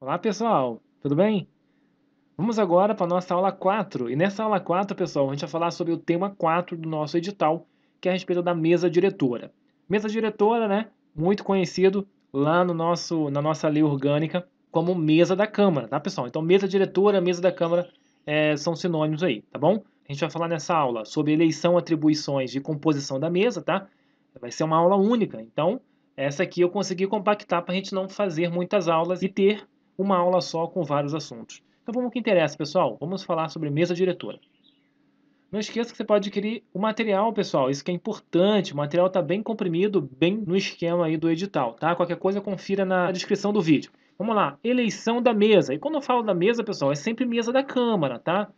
Olá, pessoal! Tudo bem? Vamos agora para a nossa aula 4. E nessa aula 4, pessoal, a gente vai falar sobre o tema 4 do nosso edital, que é a respeito da mesa diretora. Mesa diretora, né? Muito conhecido lá no nosso, na nossa lei orgânica como mesa da Câmara, tá, pessoal? Então, mesa diretora, mesa da Câmara é, são sinônimos aí, tá bom? A gente vai falar nessa aula sobre eleição, atribuições e composição da mesa, tá? Vai ser uma aula única, então essa aqui eu consegui compactar para a gente não fazer muitas aulas e ter uma aula só com vários assuntos. Então vamos ao que interessa, pessoal. Vamos falar sobre mesa diretora. Não esqueça que você pode adquirir o material, pessoal. Isso que é importante. O material está bem comprimido, bem no esquema aí do edital, tá? Qualquer coisa, confira na descrição do vídeo. Vamos lá, eleição da mesa. E quando eu falo da mesa, pessoal, é sempre mesa da Câmara, tá?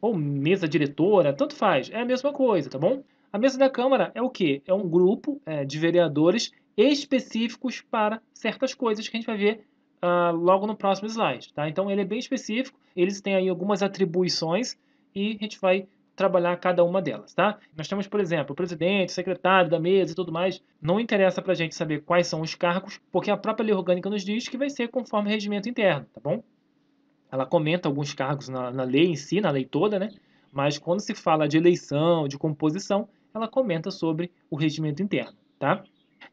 Ou mesa diretora, tanto faz. É a mesma coisa, tá bom? A mesa da Câmara é o quê? É um grupo é, de vereadores específicos para certas coisas que a gente vai ver uh, logo no próximo slide. Tá? Então ele é bem específico, eles têm aí algumas atribuições e a gente vai trabalhar cada uma delas, tá? Nós temos, por exemplo, o presidente, o secretário da mesa e tudo mais. Não interessa para a gente saber quais são os cargos, porque a própria lei orgânica nos diz que vai ser conforme o regimento interno, tá bom? Ela comenta alguns cargos na, na lei em si, na lei toda, né? Mas quando se fala de eleição, de composição, ela comenta sobre o regimento interno, tá?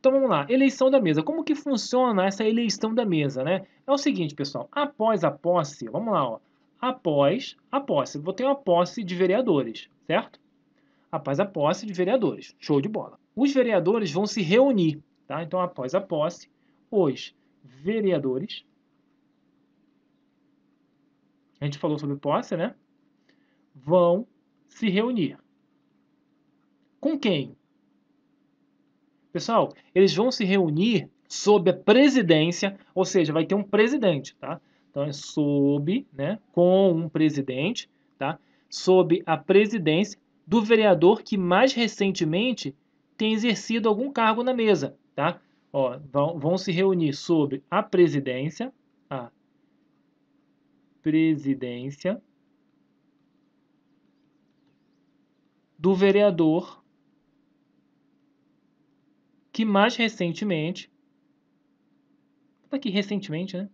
Então vamos lá, eleição da mesa. Como que funciona essa eleição da mesa, né? É o seguinte, pessoal, após a posse, vamos lá, ó, após a posse, vou ter uma posse de vereadores, certo? Após a posse de vereadores, show de bola. Os vereadores vão se reunir, tá? Então após a posse, os vereadores, a gente falou sobre posse, né? Vão se reunir. Com quem? Pessoal, eles vão se reunir sob a presidência, ou seja, vai ter um presidente, tá? Então é sob, né, com um presidente, tá? Sob a presidência do vereador que mais recentemente tem exercido algum cargo na mesa, tá? Ó, vão, vão se reunir sob a presidência, a presidência do vereador que mais recentemente. Aqui recentemente, né?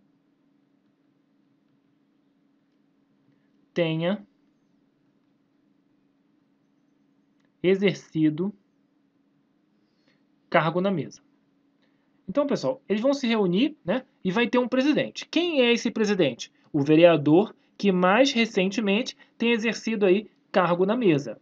Tenha exercido cargo na mesa. Então, pessoal, eles vão se reunir né, e vai ter um presidente. Quem é esse presidente? O vereador que mais recentemente tem exercido aí cargo na mesa.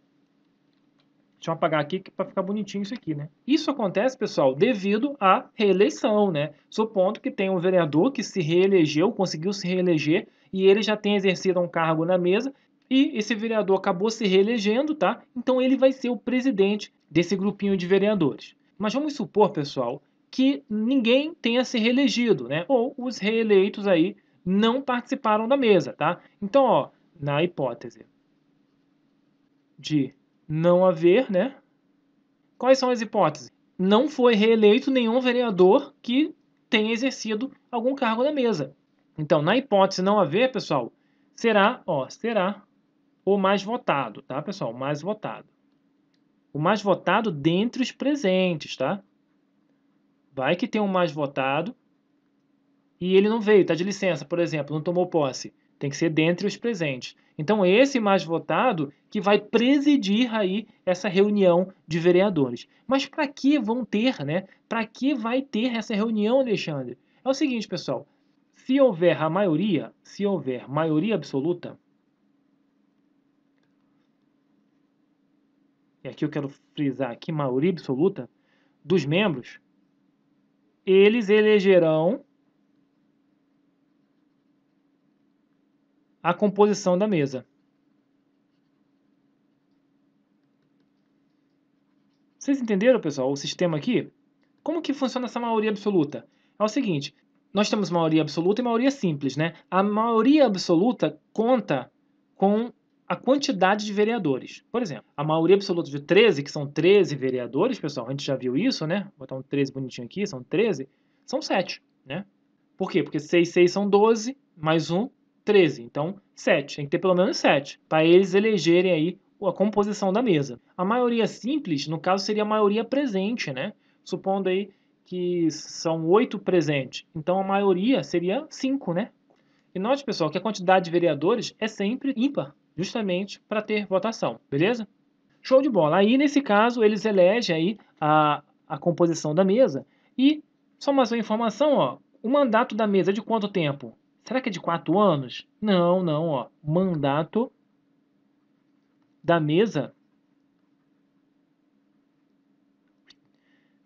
Deixa eu apagar aqui para ficar bonitinho isso aqui, né? Isso acontece, pessoal, devido à reeleição, né? Supondo que tem um vereador que se reelegeu, conseguiu se reeleger, e ele já tem exercido um cargo na mesa, e esse vereador acabou se reelegendo, tá? Então ele vai ser o presidente desse grupinho de vereadores. Mas vamos supor, pessoal, que ninguém tenha se reelegido, né? Ou os reeleitos aí não participaram da mesa, tá? Então, ó, na hipótese de não haver, né? Quais são as hipóteses? Não foi reeleito nenhum vereador que tenha exercido algum cargo na mesa. Então, na hipótese não haver, pessoal, será, ó, será o mais votado, tá, pessoal? O mais votado. O mais votado dentre os presentes, tá? Vai que tem um mais votado e ele não veio, tá de licença, por exemplo, não tomou posse. Tem que ser dentre os presentes. Então, esse mais votado que vai presidir aí essa reunião de vereadores. Mas para que vão ter, né? Para que vai ter essa reunião, Alexandre? É o seguinte, pessoal. Se houver a maioria, se houver maioria absoluta, e aqui eu quero frisar aqui, maioria absoluta, dos membros, eles elegerão a composição da mesa. Vocês entenderam, pessoal, o sistema aqui? Como que funciona essa maioria absoluta? É o seguinte, nós temos maioria absoluta e maioria simples, né? A maioria absoluta conta com a quantidade de vereadores. Por exemplo, a maioria absoluta de 13, que são 13 vereadores, pessoal, a gente já viu isso, né? Vou botar um 13 bonitinho aqui, são 13, são 7, né? Por quê? Porque 6, 6 são 12, mais 1, 13. Então, 7. Tem que ter pelo menos 7 para eles elegerem aí a composição da mesa. A maioria simples, no caso, seria a maioria presente, né? Supondo aí que são 8 presentes. Então, a maioria seria 5, né? E note, pessoal, que a quantidade de vereadores é sempre ímpar, justamente para ter votação, beleza? Show de bola. Aí, nesse caso, eles elegem aí a, a composição da mesa. E, só mais uma informação, ó, o mandato da mesa é de quanto tempo? Será que é de quatro anos? Não, não, ó. Mandato da mesa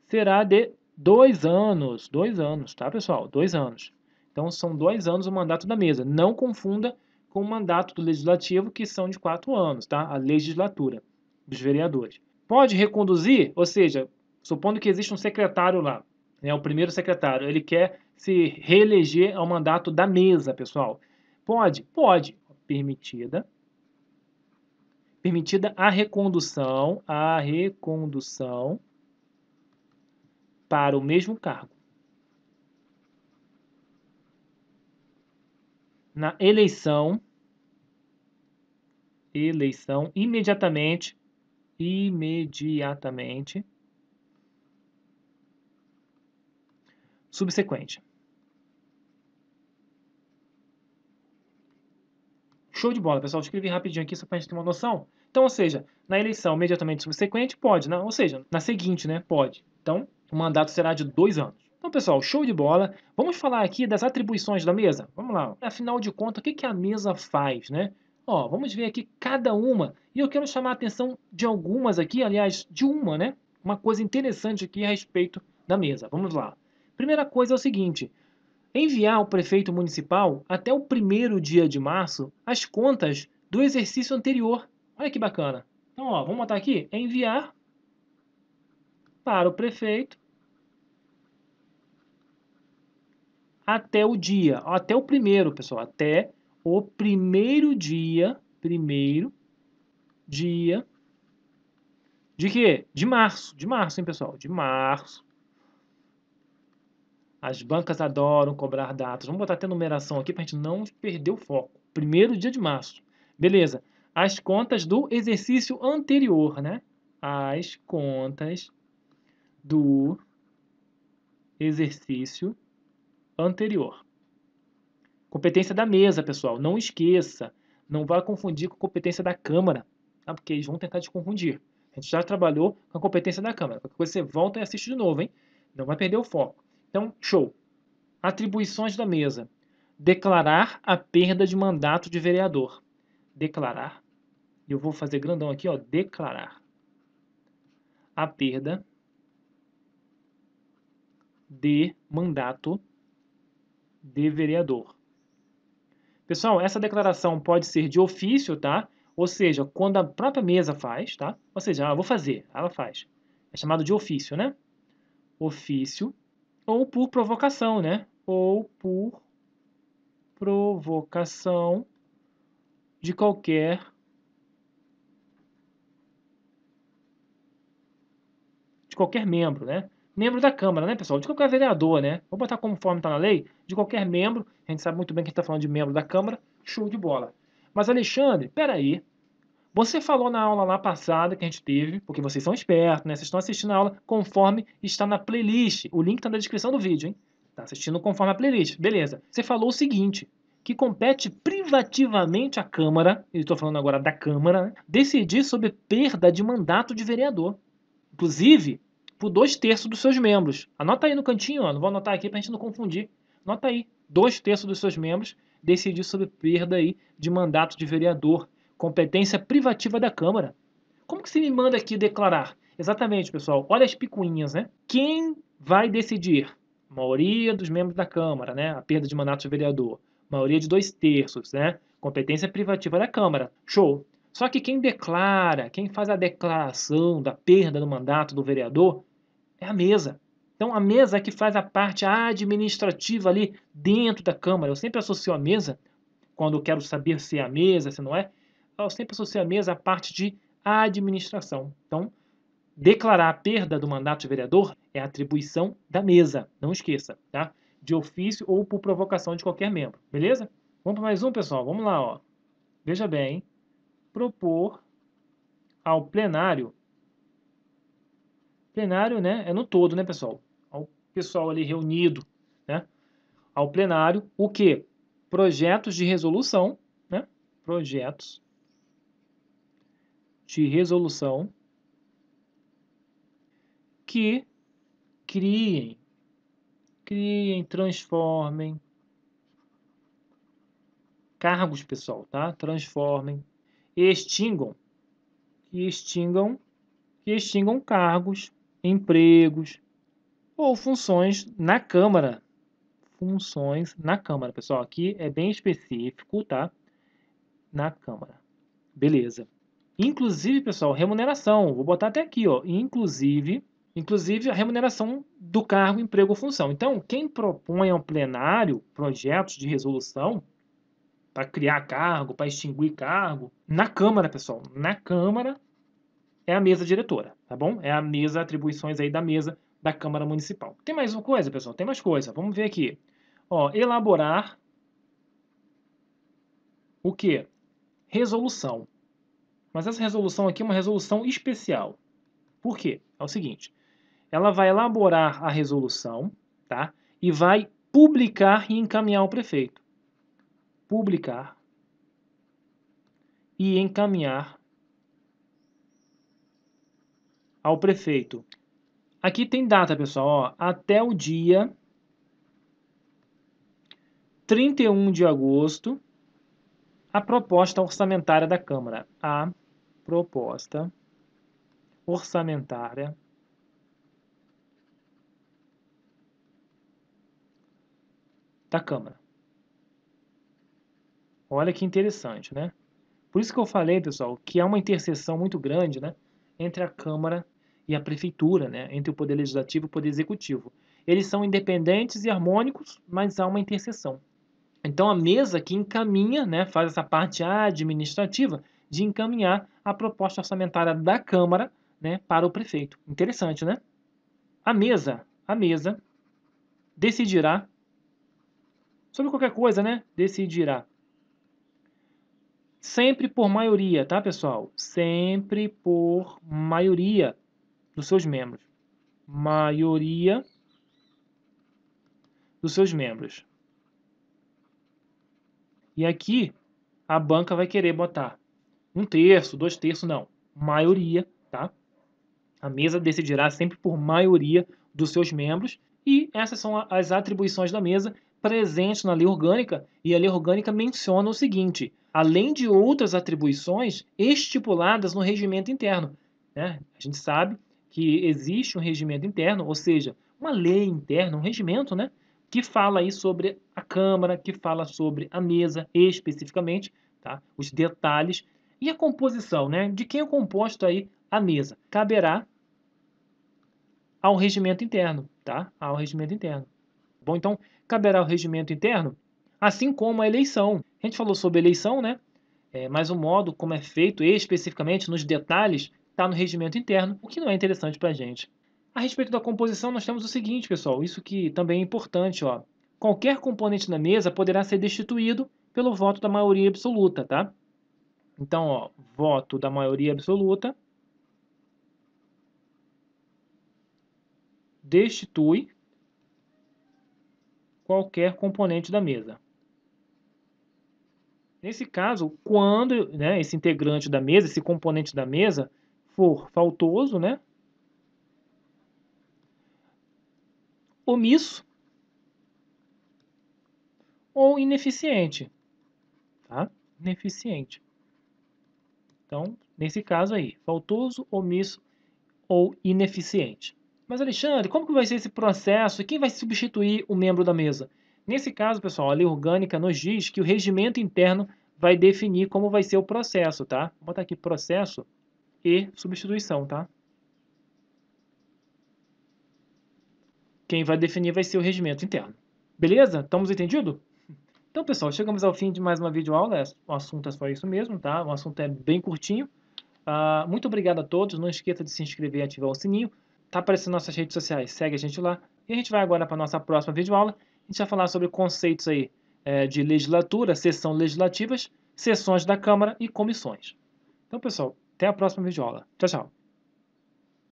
será de dois anos. Dois anos, tá, pessoal? Dois anos. Então, são dois anos o mandato da mesa. Não confunda com o mandato do legislativo, que são de quatro anos, tá? A legislatura dos vereadores. Pode reconduzir, ou seja, supondo que existe um secretário lá, né, o primeiro secretário, ele quer se reeleger ao mandato da mesa, pessoal. Pode? Pode. Permitida. Permitida a recondução, a recondução para o mesmo cargo. Na eleição, eleição imediatamente, imediatamente subsequente. Show de bola, pessoal. escrevi rapidinho aqui só para a gente ter uma noção. Então, ou seja, na eleição imediatamente subsequente, pode, né? ou seja, na seguinte, né? Pode. Então, o mandato será de dois anos. Então, pessoal, show de bola. Vamos falar aqui das atribuições da mesa? Vamos lá. Afinal de contas, o que, que a mesa faz, né? Ó, vamos ver aqui cada uma. E eu quero chamar a atenção de algumas aqui, aliás, de uma, né? Uma coisa interessante aqui a respeito da mesa. Vamos lá. Primeira coisa é o seguinte enviar ao prefeito municipal, até o primeiro dia de março, as contas do exercício anterior. Olha que bacana. Então, ó, vamos botar aqui, é enviar para o prefeito até o dia, até o primeiro, pessoal, até o primeiro dia, primeiro dia de quê? De março, de março, hein, pessoal? De março as bancas adoram cobrar datas. Vamos botar até numeração aqui para a gente não perder o foco. Primeiro dia de março. Beleza. As contas do exercício anterior, né? As contas do exercício anterior. Competência da mesa, pessoal. Não esqueça. Não vá confundir com a competência da Câmara, tá? porque eles vão tentar te confundir. A gente já trabalhou com a competência da Câmara. Qualquer coisa você volta e assiste de novo, hein? Não vai perder o foco. Então, show. Atribuições da mesa. Declarar a perda de mandato de vereador. Declarar. Eu vou fazer grandão aqui, ó. Declarar a perda de mandato de vereador. Pessoal, essa declaração pode ser de ofício, tá? Ou seja, quando a própria mesa faz, tá? Ou seja, ah, ela vou fazer, ela faz. É chamado de ofício, né? Ofício ou por provocação, né? Ou por provocação de qualquer de qualquer membro, né? Membro da Câmara, né, pessoal? De qualquer vereador, né? Vou botar conforme está na lei, de qualquer membro. A gente sabe muito bem que a gente está falando de membro da Câmara. Show de bola. Mas, Alexandre, peraí. Você falou na aula lá passada que a gente teve, porque vocês são espertos, né? Vocês estão assistindo a aula conforme está na playlist. O link está na descrição do vídeo, hein? Está assistindo conforme a playlist. Beleza. Você falou o seguinte, que compete privativamente à Câmara, e estou falando agora da Câmara, né? decidir sobre perda de mandato de vereador. Inclusive, por dois terços dos seus membros. Anota aí no cantinho, ó. não vou anotar aqui para a gente não confundir. Anota aí, dois terços dos seus membros decidir sobre perda aí de mandato de vereador competência privativa da Câmara. Como que se me manda aqui declarar? Exatamente, pessoal. Olha as picuinhas, né? Quem vai decidir? A maioria dos membros da Câmara, né? A perda de mandato de vereador. A maioria de dois terços, né? Competência privativa da Câmara. Show. Só que quem declara, quem faz a declaração da perda do mandato do vereador é a mesa. Então a mesa é que faz a parte administrativa ali dentro da Câmara. Eu sempre associo a mesa quando eu quero saber se é a mesa, se não é ela sempre associa a mesa a parte de administração. Então, declarar a perda do mandato de vereador é atribuição da mesa, não esqueça, tá? De ofício ou por provocação de qualquer membro, beleza? Vamos para mais um, pessoal, vamos lá, ó. Veja bem, propor ao plenário, plenário, né, é no todo, né, pessoal? Ao pessoal ali reunido, né? Ao plenário, o que? Projetos de resolução, né? Projetos de resolução que criem, criem, transformem cargos, pessoal, tá? Transformem, extingam, que extingam, que extingam cargos, empregos ou funções na Câmara. Funções na Câmara, pessoal. Aqui é bem específico, tá? Na Câmara. Beleza. Inclusive, pessoal, remuneração. Vou botar até aqui, ó. Inclusive, inclusive a remuneração do cargo, emprego ou função. Então, quem propõe ao plenário projetos de resolução para criar cargo, para extinguir cargo, na Câmara, pessoal, na Câmara é a mesa diretora, tá bom? É a mesa, atribuições aí da mesa da Câmara Municipal. Tem mais uma coisa, pessoal? Tem mais coisa. Vamos ver aqui. Ó, elaborar o quê? Resolução. Mas essa resolução aqui é uma resolução especial. Por quê? É o seguinte, ela vai elaborar a resolução tá? e vai publicar e encaminhar ao prefeito. Publicar e encaminhar ao prefeito. Aqui tem data, pessoal, ó, até o dia 31 de agosto, a proposta orçamentária da Câmara, a proposta orçamentária da Câmara. Olha que interessante, né? Por isso que eu falei, pessoal, que há é uma interseção muito grande né, entre a Câmara e a Prefeitura, né, entre o Poder Legislativo e o Poder Executivo. Eles são independentes e harmônicos, mas há uma interseção. Então, a mesa que encaminha, né, faz essa parte administrativa, de encaminhar a proposta orçamentária da Câmara né, para o prefeito. Interessante, né? A mesa, a mesa decidirá sobre qualquer coisa, né? Decidirá sempre por maioria, tá, pessoal? Sempre por maioria dos seus membros. Maioria dos seus membros. E aqui a banca vai querer botar um terço, dois terços, não. Maioria, tá? A mesa decidirá sempre por maioria dos seus membros e essas são as atribuições da mesa presentes na lei orgânica e a lei orgânica menciona o seguinte, além de outras atribuições estipuladas no regimento interno. Né? A gente sabe que existe um regimento interno, ou seja, uma lei interna, um regimento, né? que fala aí sobre a Câmara, que fala sobre a mesa especificamente, tá? os detalhes e a composição, né? De quem é composto aí a mesa? Caberá ao regimento interno, tá? Ao regimento interno. Bom, então, caberá ao regimento interno, assim como a eleição. A gente falou sobre eleição, né? É, mas o modo como é feito, especificamente nos detalhes, está no regimento interno, o que não é interessante para a gente. A respeito da composição, nós temos o seguinte, pessoal, isso que também é importante, ó. Qualquer componente da mesa poderá ser destituído pelo voto da maioria absoluta, tá? Então, ó, voto da maioria absoluta destitui qualquer componente da mesa. Nesse caso, quando né, esse integrante da mesa, esse componente da mesa, for faltoso, né, omisso ou ineficiente. Tá? Ineficiente. Então, nesse caso aí, faltoso, omisso ou ineficiente. Mas Alexandre, como que vai ser esse processo quem vai substituir o membro da mesa? Nesse caso, pessoal, a lei orgânica nos diz que o regimento interno vai definir como vai ser o processo, tá? Vou botar aqui processo e substituição, tá? Quem vai definir vai ser o regimento interno. Beleza? Estamos entendido? Então, pessoal, chegamos ao fim de mais uma videoaula. É, o assunto é só isso mesmo, tá? O assunto é bem curtinho. Uh, muito obrigado a todos. Não esqueça de se inscrever e ativar o sininho. Tá aparecendo nossas redes sociais. Segue a gente lá. E a gente vai agora para a nossa próxima videoaula. A gente vai falar sobre conceitos aí é, de legislatura, sessão legislativas, sessões da Câmara e comissões. Então, pessoal, até a próxima videoaula. Tchau, tchau.